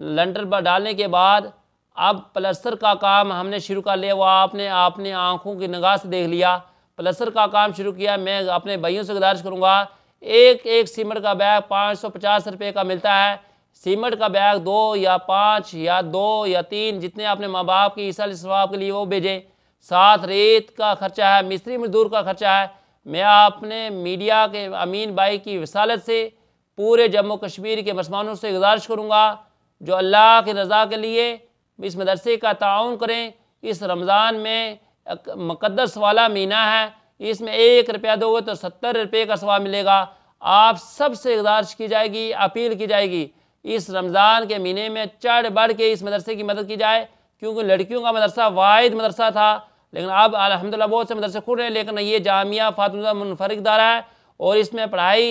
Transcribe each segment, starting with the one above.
लंटर पर डालने के बाद अब प्लस्तर का काम हमने शुरू कर लिया वो आपने आपने आँखों की नगाह से देख लिया प्लस्तर का काम शुरू किया मैं अपने भाइयों से गुजारिश करूँगा एक एक सीमेंट का बैग पाँच सौ पचास रुपये का मिलता है सीमेंट का बैग दो या पाँच या दो या तीन जितने अपने माँ बाप की ईसा स्वाब के लिए वो भेजें साथ रेत का खर्चा है मिस्त्री मजदूर का खर्चा है मैं आपने मीडिया के अमीन भाई की वसालत से पूरे जम्मू कश्मीर के मुसलमानों से गुजारिश करूँगा जो अल्लाह की रज़ा के लिए इस मदरसे का ताउन करें इस रमज़ान में मुकदस वाला महीना है इसमें एक रुपया दोगे तो सत्तर रुपये का सवाब मिलेगा आप सबसे गुजारिश की जाएगी अपील की जाएगी इस रमज़ान के महीने में चढ़ बढ़ के इस मदरसे की मदद की जाए क्योंकि लड़कियों का मदरसा वाद मदरसा था लेकिन अब अलहमदिल्ला बहुत से मदरसे खुल रहे हैं लेकिन ये जामिया फातमा मुनफरक दारा है और इसमें पढ़ाई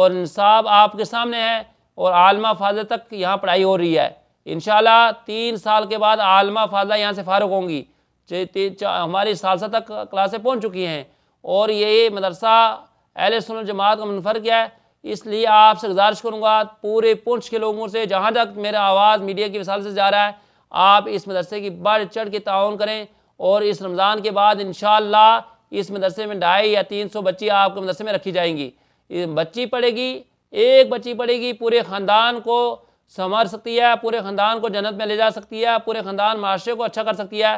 और इंसाब आपके सामने है और आलमा फाजा तक यहाँ पढ़ाई हो रही है इन तीन साल के बाद आलमा फाजा यहाँ से फारग होंगी हमारी सालसा तक क्लासें पहुँच चुकी हैं और ये मदरसा अहल सुन जमात का मुनफर किया है इसलिए आपसे गुजारिश करूँगा पूरे पुंछ के लोगों से जहाँ तक मेरा आवाज़ मीडिया की मिसाल से जा रहा है आप इस मदरसे की बढ़ चढ़ के ताउन करें और इस रमज़ान के बाद इन इस मदरसे में ढाई या तीन सौ बच्ची आपके मदरसे में रखी जाएंगी बच्ची पढ़ेगी एक बच्ची पड़ेगी पूरे ख़ानदान को संवार सकती है पूरे ख़ानदान को जन्नत में ले जा सकती है पूरे ख़ानदान माशरे को अच्छा कर सकती है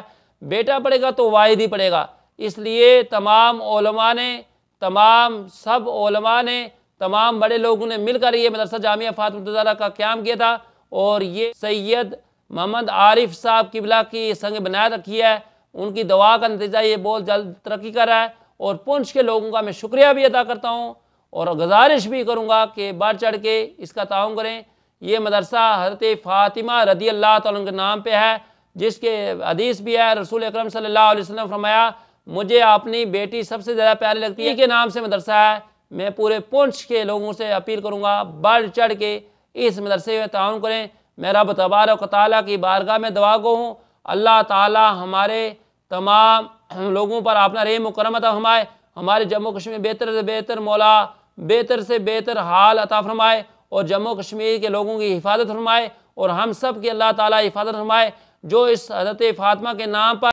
बेटा पड़ेगा तो वाहिद ही पड़ेगा इसलिए तमाम ओलमा ने तमाम सब ओलमा ने तमाम बड़े लोगों ने मिलकर ये मदरसा जामिया फातमतजारा का क्याम किया था और ये सैयद मोहम्मद आरिफ साहब किबला की संग बनाए रखी है उनकी दवा का नतीजा ये बहुत जल्द तरक्की कर रहा है और पुंछ के लोगों का मैं शुक्रिया भी अदा करता हूँ और गुजारिश भी करूँगा कि बढ़ चढ़ के इसका ताउन करें ये मदरसा हज़रत फ़ातिमा रदी अल्लाह तुम के नाम पर है जिसके हदीस भी है रसूल अक्रम सल्ला अलैहि फरमाया मुझे अपनी बेटी सबसे ज़्यादा प्यारी लगती है के नाम से मदरसा है मैं पूरे पुंछ के लोगों से अपील करूँगा बढ़ चढ़ के इस मदरसे में ताउन करें मैं रब तबारक ताली की बारगाह में दवा गो हूँ अल्लाह ताली हमारे तमाम लोगों पर अपना रे करमत हमारे हमारे जम्मू कश्मीर बेहतर से बेहतर मौला बेहतर से बेहतर हाल अता फरमाए और जम्मू कश्मीर के लोगों की हिफाजत फरमाए और हम सब की अल्लाह ताला हिफाजत फरमाए जो इस हज़रत फ़ातिमा के नाम पर